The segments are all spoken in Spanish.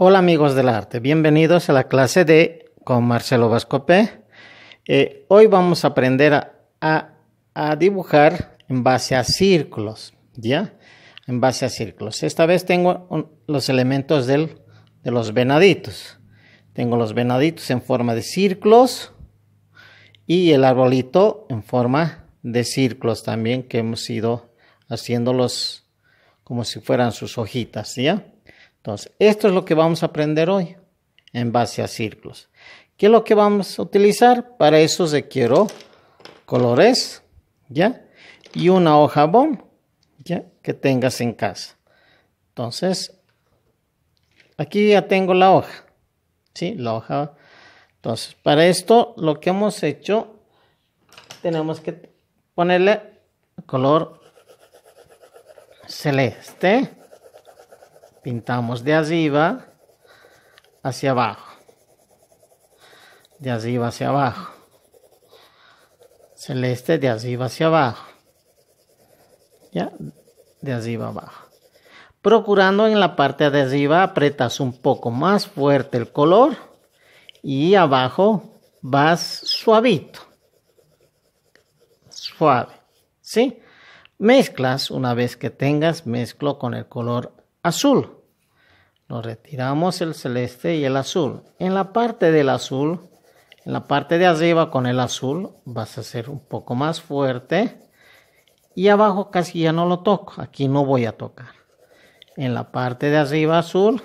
Hola amigos del arte, bienvenidos a la clase de con Marcelo Vascope. Eh, hoy vamos a aprender a, dibujar en base a círculos, ¿ya? En base a círculos. Esta vez tengo los elementos de los venaditos. Tengo los venaditos en forma de círculos y el arbolito en forma de círculos también que hemos ido haciéndolos como si fueran sus hojitas, ¿ya? Entonces, esto es lo que vamos a aprender hoy en base a círculos. ¿Qué es lo que vamos a utilizar? Para eso se quiero colores, ¿ya? Y una hoja bomb, ¿ya? Que tengas en casa. Entonces, aquí ya tengo la hoja, ¿sí? La hoja. Entonces, para esto lo que hemos hecho, tenemos que ponerle color celeste, pintamos de arriba hacia abajo. De arriba hacia abajo. Celeste de arriba hacia abajo. ¿Ya? De arriba abajo. Procurando en la parte de arriba apretas un poco más fuerte el color y abajo vas suavito. Suave. ¿Sí? Mezclas, una vez que tengas, mezclo con el color azul. Nos retiramos el celeste y el azul. En la parte del azul, en la parte de arriba con el azul, vas a ser un poco más fuerte. Y abajo casi ya no lo toco. Aquí no voy a tocar. En la parte de arriba azul,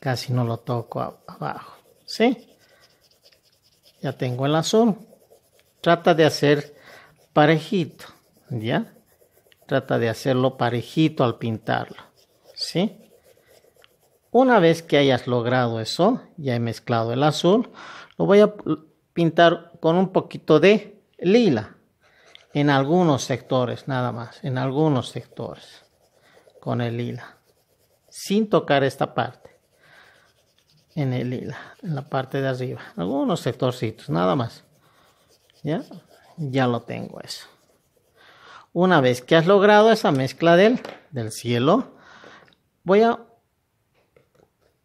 casi no lo toco abajo. ¿Sí? Ya tengo el azul. Trata de hacer parejito. ¿Ya? Trata de hacerlo parejito al pintarlo. ¿sí? Una vez que hayas logrado eso, ya he mezclado el azul, lo voy a pintar con un poquito de lila en algunos sectores nada más, en algunos sectores con el lila, sin tocar esta parte en el lila, en la parte de arriba, algunos sectorcitos nada más. Ya, ya lo tengo eso. Una vez que has logrado esa mezcla del, del cielo, voy a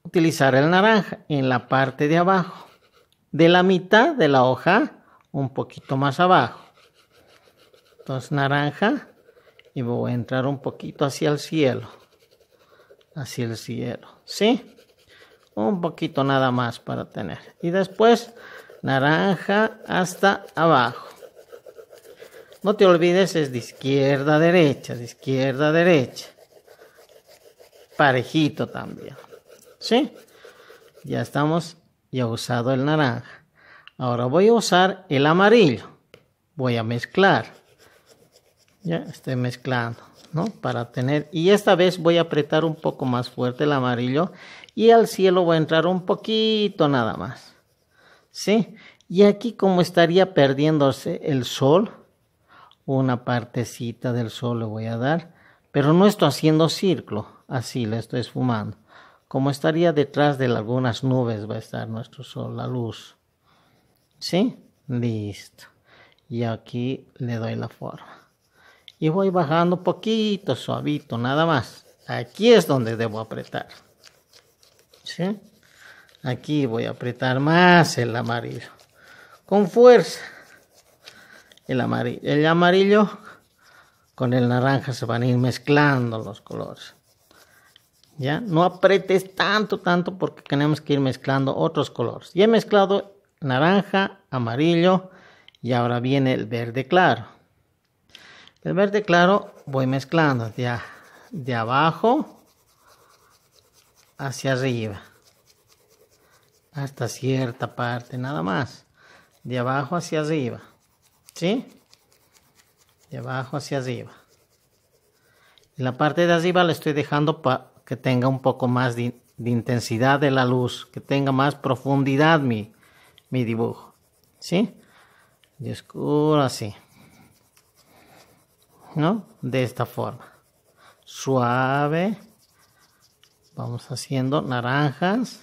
utilizar el naranja en la parte de abajo, de la mitad de la hoja, un poquito más abajo. Entonces naranja y voy a entrar un poquito hacia el cielo, hacia el cielo, ¿sí? Un poquito nada más para tener. Y después naranja hasta abajo. No te olvides, es de izquierda a derecha, de izquierda a derecha parejito también. ¿Sí? Ya estamos, ya usado el naranja. Ahora voy a usar el amarillo. Voy a mezclar. Ya estoy mezclando, ¿no? Para tener... Y esta vez voy a apretar un poco más fuerte el amarillo. Y al cielo voy a entrar un poquito nada más. ¿Sí? Y aquí como estaría perdiéndose el sol, una partecita del sol le voy a dar pero no estoy haciendo círculo, así la estoy esfumando. Como estaría detrás de algunas nubes va a estar nuestro sol, la luz. ¿Sí? Listo. Y aquí le doy la forma. Y voy bajando poquito, suavito, nada más. Aquí es donde debo apretar. ¿Sí? Aquí voy a apretar más el amarillo. Con fuerza. El amarillo. El amarillo con el naranja se van a ir mezclando los colores. ¿Ya? No apretes tanto, tanto porque tenemos que ir mezclando otros colores. Ya he mezclado naranja, amarillo y ahora viene el verde claro. El verde claro voy mezclando ya de abajo hacia arriba. Hasta cierta parte nada más. De abajo hacia arriba. ¿Sí? abajo hacia arriba. la parte de arriba la estoy dejando para que tenga un poco más de, intensidad de la luz, que tenga más profundidad mi, mi dibujo. ¿Sí? Y oscuro así. ¿No? De esta forma. Suave. Vamos haciendo naranjas.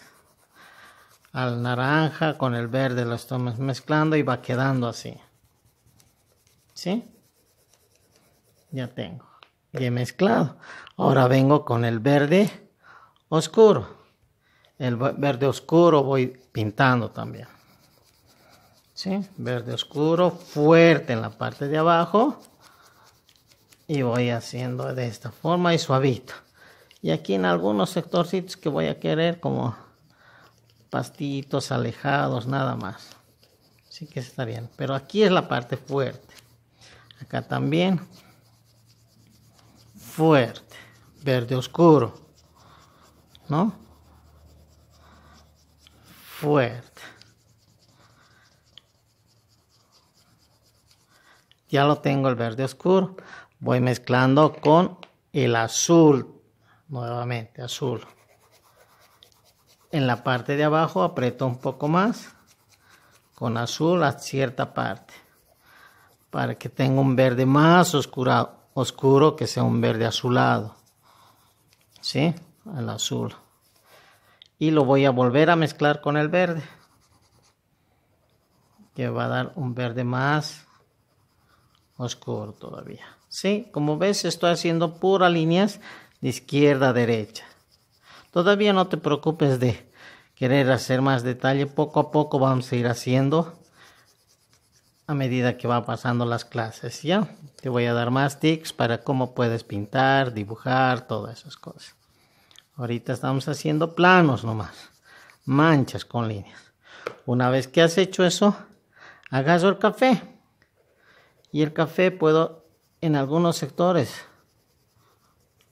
Al naranja con el verde lo estamos mezclando y va quedando así. ¿Sí? ya tengo bien mezclado. Ahora vengo con el verde oscuro. El verde oscuro voy pintando también. ¿Sí? Verde oscuro fuerte en la parte de abajo. Y voy haciendo de esta forma y suavito. Y aquí en algunos sectorcitos que voy a querer como pastitos alejados, nada más. Así que está bien. Pero aquí es la parte fuerte. Acá también fuerte, verde oscuro, ¿no? Fuerte. Ya lo tengo el verde oscuro. Voy mezclando con el azul, nuevamente azul. En la parte de abajo aprieto un poco más con azul a cierta parte para que tenga un verde más oscurado oscuro que sea un verde azulado. ¿Sí? El azul. Y lo voy a volver a mezclar con el verde. Que va a dar un verde más oscuro todavía. ¿Sí? Como ves, estoy haciendo puras líneas de izquierda a derecha. Todavía no te preocupes de querer hacer más detalle. Poco a poco vamos a ir haciendo a medida que va pasando las clases, ¿ya? Te voy a dar más tips para cómo puedes pintar, dibujar, todas esas cosas. Ahorita estamos haciendo planos nomás, manchas con líneas. Una vez que has hecho eso, hagas el café. Y el café puedo, en algunos sectores,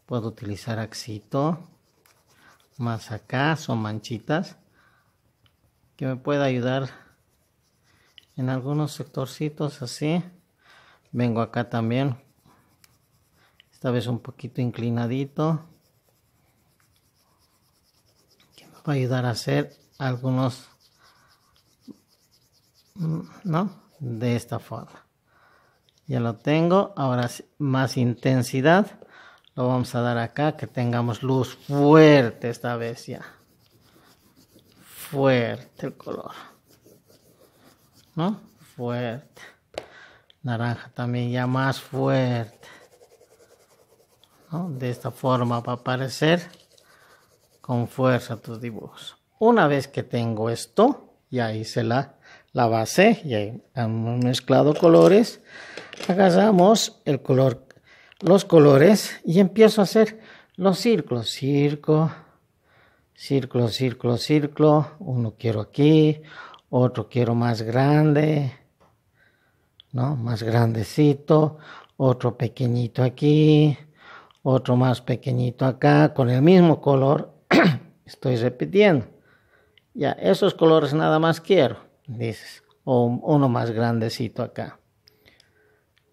puedo utilizar axito, más acá son manchitas, que me puede ayudar en algunos sectorcitos así vengo acá también esta vez un poquito inclinadito que me va a ayudar a hacer algunos mm, no de esta forma ya lo tengo ahora más intensidad lo vamos a dar acá que tengamos luz fuerte esta vez ya fuerte el color Fuerte. Naranja también ya más fuerte. De esta forma va a aparecer con fuerza tus dibujos. Una vez que tengo esto, ya hice la, la base, y hemos mezclado colores, agarramos el color, los colores y empiezo a hacer los círculos. Circo, círculo, círculo, círculo. Uno quiero aquí, otro quiero más grande, ¿no? Más grandecito, otro pequeñito aquí, otro más pequeñito acá, con el mismo color, estoy repitiendo. Ya, esos colores nada más quiero, dices, o uno más grandecito acá.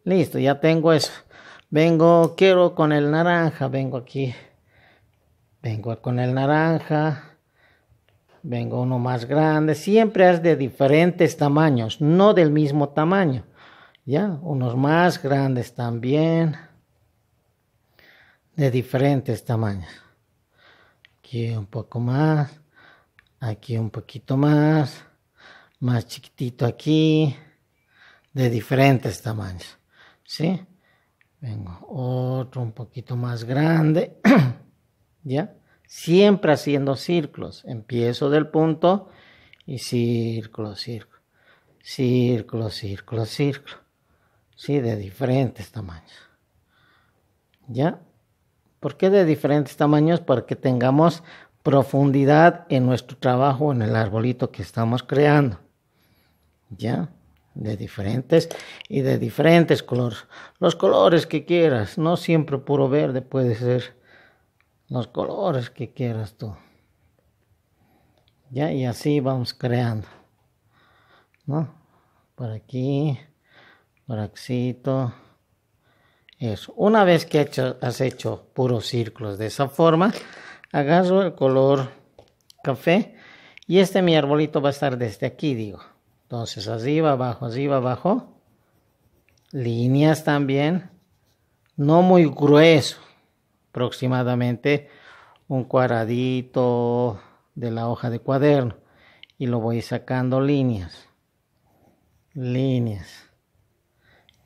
Listo, ya tengo eso. Vengo, quiero con el naranja, vengo aquí. Vengo con el naranja, vengo uno más grande, siempre es de diferentes tamaños, no del mismo tamaño, ya, unos más grandes también, de diferentes tamaños. Aquí un poco más, aquí un poquito más, más chiquitito aquí, de diferentes tamaños, ¿sí? Vengo otro un poquito más grande, ¿ya? siempre haciendo círculos. Empiezo del punto y círculo, círculo, círculo, círculo, círculo. Sí, de diferentes tamaños. ¿Ya? ¿Por qué de diferentes tamaños? Para que tengamos profundidad en nuestro trabajo, en el arbolito que estamos creando. ¿Ya? de diferentes y de diferentes colores. Los colores que quieras, no siempre puro verde, puede ser los colores que quieras tú. Ya, y así vamos creando, ¿no? Por aquí, por aquí. Eso. Una vez que has hecho puros círculos de esa forma, agarro el color café y este mi arbolito va a estar desde aquí, digo. Entonces, va abajo, arriba, abajo. Líneas también. No muy grueso aproximadamente un cuadradito de la hoja de cuaderno y lo voy sacando líneas líneas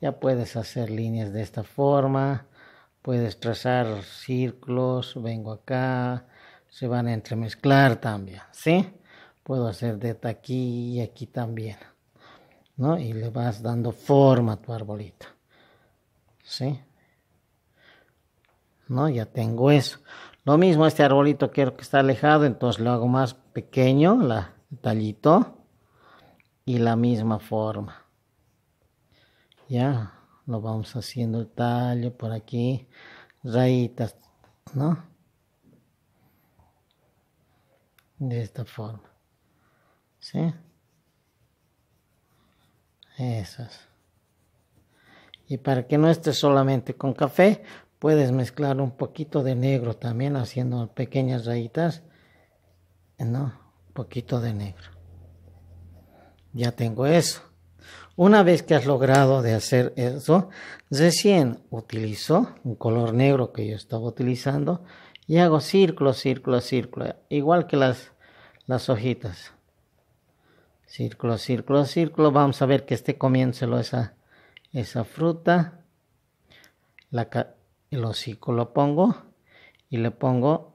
ya puedes hacer líneas de esta forma puedes trazar círculos vengo acá se van a entremezclar también sí puedo hacer de aquí y aquí también ¿no? y le vas dando forma a tu arbolito sí ¿no? Ya tengo eso. Lo mismo, este arbolito quiero que está alejado, entonces lo hago más pequeño, la, el tallito, y la misma forma. Ya, lo vamos haciendo el tallo por aquí, rayitas, ¿no? De esta forma. ¿Sí? Esas. Y para que no esté solamente con café, Puedes mezclar un poquito de negro también haciendo pequeñas rayitas. ¿No? Un poquito de negro. Ya tengo eso. Una vez que has logrado de hacer eso, recién utilizo un color negro que yo estaba utilizando y hago círculo, círculo, círculo, igual que las, las hojitas. Círculo, círculo, círculo. Vamos a ver que este lo esa, esa fruta. La, el hocico lo pongo y le pongo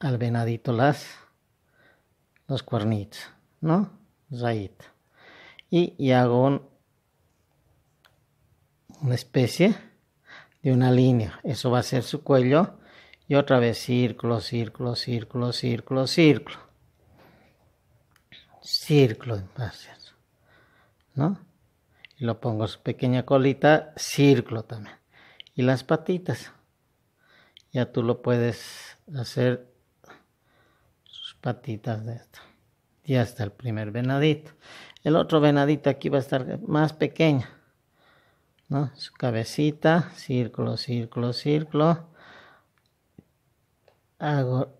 al venadito las los cuernitos, ¿no? Y, hago una especie de una línea. Eso va a ser su cuello. Y otra vez círculo, círculo, círculo, círculo, círculo. Círculo va ¿no? Y lo pongo su pequeña colita, círculo también y las patitas. Ya tú lo puedes hacer sus patitas de esto. Ya está el primer venadito. El otro venadito aquí va a estar más pequeño. ¿no? Su cabecita, círculo, círculo, círculo. Hago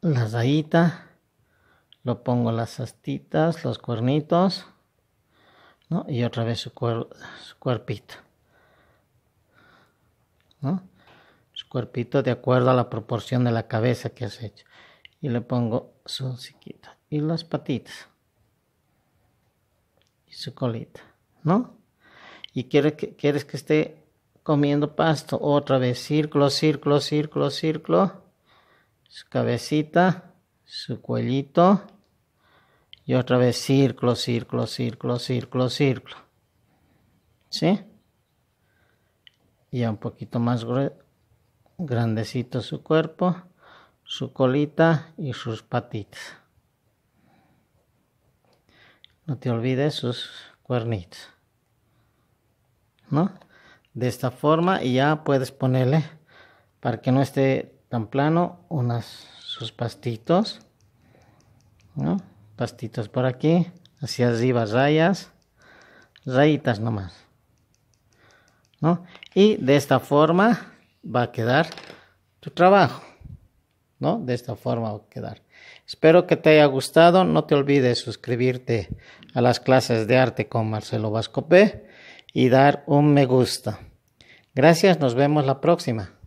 la rayita. Lo pongo las astitas, los cuernitos. Y otra vez su, cuer su cuerpito su cuerpito de acuerdo a la proporción de la cabeza que has hecho. Y le pongo su chiquita. Y las patitas. Y su colita, ¿no? Y que, quieres que esté comiendo pasto. Otra vez, círculo, círculo, círculo, círculo. Su cabecita, su cuellito. Y otra vez, círculo, círculo, círculo, círculo, círculo. ¿Sí? ya un poquito más grandecito su cuerpo, su colita y sus patitas. No te olvides sus cuernitos. ¿No? De esta forma y ya puedes ponerle para que no esté tan plano unas sus pastitos. ¿No? Pastitos por aquí, hacia arriba rayas, rayitas nomás. Y de esta forma va a quedar tu trabajo, ¿no? De esta forma va a quedar. Espero que te haya gustado. No te olvides suscribirte a las clases de arte con Marcelo Vascopé y dar un me gusta. Gracias, nos vemos la próxima.